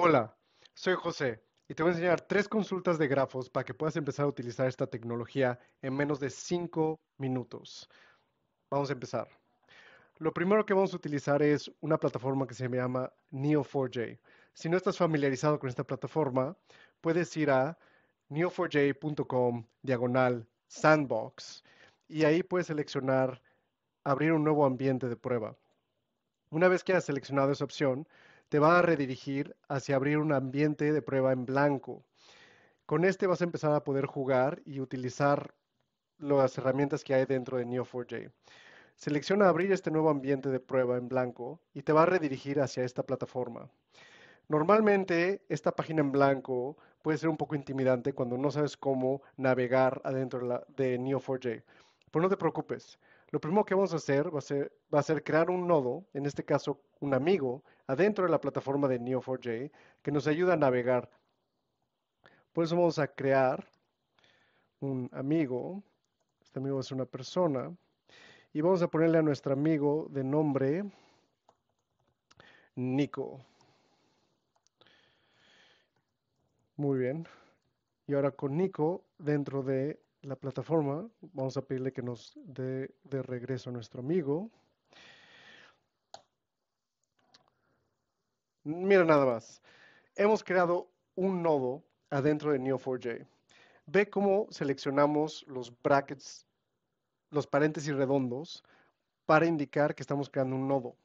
Hola, soy José y te voy a enseñar tres consultas de grafos para que puedas empezar a utilizar esta tecnología en menos de cinco minutos. Vamos a empezar. Lo primero que vamos a utilizar es una plataforma que se llama Neo4j. Si no estás familiarizado con esta plataforma, puedes ir a neo4j.com diagonal sandbox y ahí puedes seleccionar abrir un nuevo ambiente de prueba. Una vez que has seleccionado esa opción, te va a redirigir hacia abrir un ambiente de prueba en blanco. Con este vas a empezar a poder jugar y utilizar las herramientas que hay dentro de Neo4j. Selecciona abrir este nuevo ambiente de prueba en blanco y te va a redirigir hacia esta plataforma. Normalmente esta página en blanco puede ser un poco intimidante cuando no sabes cómo navegar adentro de Neo4j. Pero no te preocupes, lo primero que vamos a hacer va a ser, crear un nodo, en este caso un amigo, adentro de la plataforma de Neo4j que nos ayuda a navegar. Por eso vamos a crear un amigo. Este amigo es una persona. Y vamos a ponerle a nuestro amigo de nombre Nico. Muy bien. Y ahora con Nico dentro de la plataforma, vamos a pedirle que nos dé de regreso a nuestro amigo. Mira nada más, hemos creado un nodo adentro de Neo4j. Ve cómo seleccionamos los brackets, los paréntesis redondos, para indicar que estamos creando un nodo.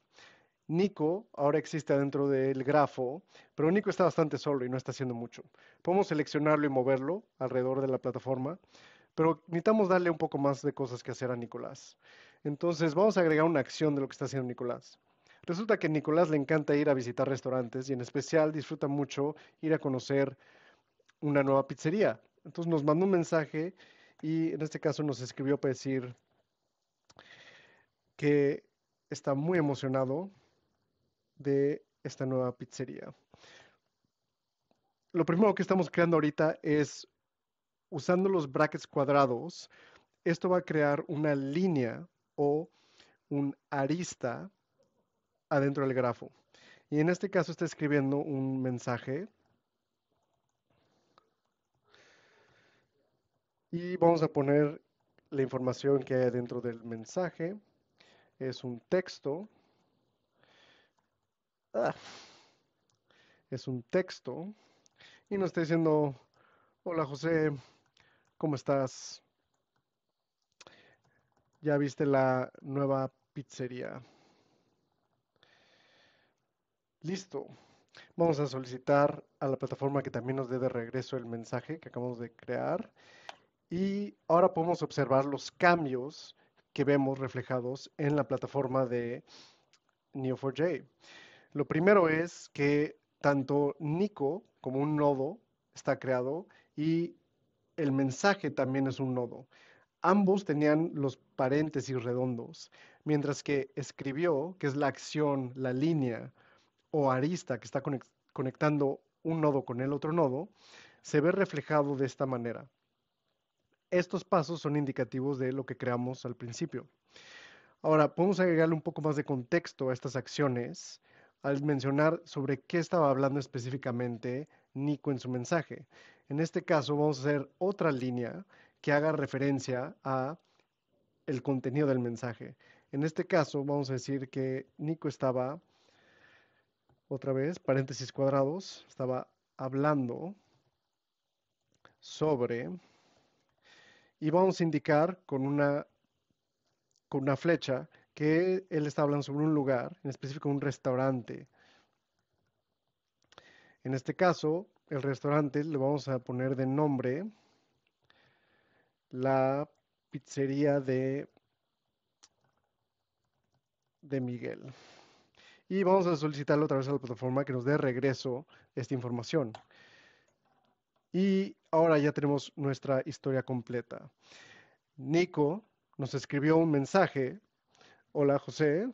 Nico ahora existe adentro del grafo, pero Nico está bastante solo y no está haciendo mucho. Podemos seleccionarlo y moverlo alrededor de la plataforma pero necesitamos darle un poco más de cosas que hacer a Nicolás. Entonces vamos a agregar una acción de lo que está haciendo Nicolás. Resulta que a Nicolás le encanta ir a visitar restaurantes y en especial disfruta mucho ir a conocer una nueva pizzería. Entonces nos mandó un mensaje y en este caso nos escribió para decir que está muy emocionado de esta nueva pizzería. Lo primero que estamos creando ahorita es usando los brackets cuadrados, esto va a crear una línea o un arista adentro del grafo. Y en este caso está escribiendo un mensaje. Y vamos a poner la información que hay dentro del mensaje. Es un texto. Ah, es un texto. Y nos está diciendo, hola José, ¿Cómo estás? ¿Ya viste la nueva pizzería? Listo. Vamos a solicitar a la plataforma que también nos dé de regreso el mensaje que acabamos de crear. Y ahora podemos observar los cambios que vemos reflejados en la plataforma de Neo4j. Lo primero es que tanto Nico como un nodo está creado y el mensaje también es un nodo. Ambos tenían los paréntesis redondos, mientras que escribió, que es la acción, la línea o arista que está conectando un nodo con el otro nodo, se ve reflejado de esta manera. Estos pasos son indicativos de lo que creamos al principio. Ahora, podemos agregarle un poco más de contexto a estas acciones al mencionar sobre qué estaba hablando específicamente Nico en su mensaje. En este caso vamos a hacer otra línea que haga referencia a el contenido del mensaje. En este caso vamos a decir que Nico estaba, otra vez, paréntesis cuadrados, estaba hablando sobre, y vamos a indicar con una, con una flecha que él está hablando sobre un lugar, en específico un restaurante, en este caso, el restaurante le vamos a poner de nombre la pizzería de, Miguel. Y vamos a solicitarlo a través de la plataforma que nos dé regreso esta información. Y ahora ya tenemos nuestra historia completa. Nico nos escribió un mensaje. Hola José,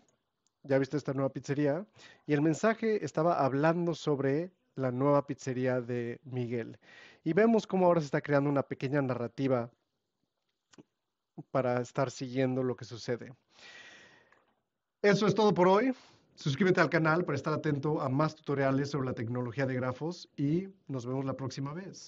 ya viste esta nueva pizzería. Y el mensaje estaba hablando sobre la nueva pizzería de Miguel. Y vemos cómo ahora se está creando una pequeña narrativa para estar siguiendo lo que sucede. Eso es todo por hoy. Suscríbete al canal para estar atento a más tutoriales sobre la tecnología de grafos y nos vemos la próxima vez.